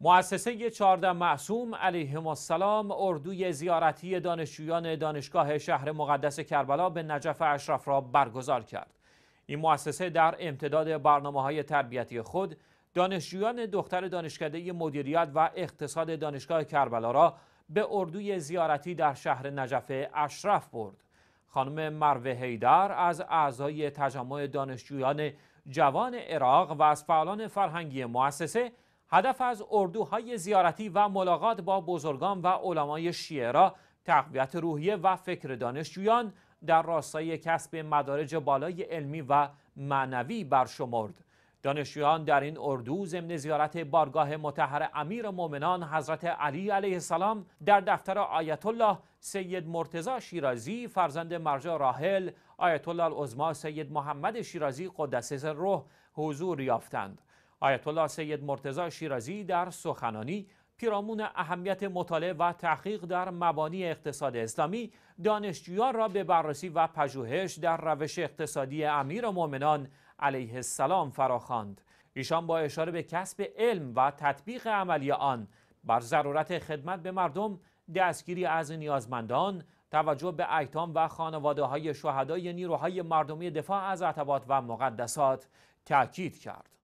مؤسسه 14 معصوم علیه السلام اردوی زیارتی دانشجویان دانشگاه شهر مقدس کربلا به نجف اشرف را برگزار کرد. این مؤسسه در امتداد برنامه های تربیتی خود دانشجویان دختر دانشکده مدیریت و اقتصاد دانشگاه کربلا را به اردوی زیارتی در شهر نجف اشرف برد. خانم مروه هیدر از اعضای تجمع دانشجویان جوان عراق و از فعالان فرهنگی مؤسسه هدف از اردوهای زیارتی و ملاقات با بزرگان و علمای شیعه را تقویت روحیه و فکر دانشجویان در راستای کسب مدارج بالای علمی و معنوی برشمرد دانشجویان در این اردو ضمن زیارت بارگاه متحر امیر مؤمنان حضرت علی علیه السلام در دفتر آیت الله سید مرتزا شیرازی فرزند مرجع راحل آیت الله العظما سید محمد شیرازی قدس روح حضور یافتند آیت الله سید مرتزا شیرازی در سخنانی پیرامون اهمیت مطالعه و تحقیق در مبانی اقتصاد اسلامی دانشجویان را به بررسی و پژوهش در روش اقتصادی امیر مؤمنان علیه السلام فراخواند ایشان با اشاره به کسب علم و تطبیق عملی آن بر ضرورت خدمت به مردم دستگیری از نیازمندان توجه به ایتام و خانواده های شهدای نیروهای مردمی دفاع از عتبات و مقدسات تأکید کرد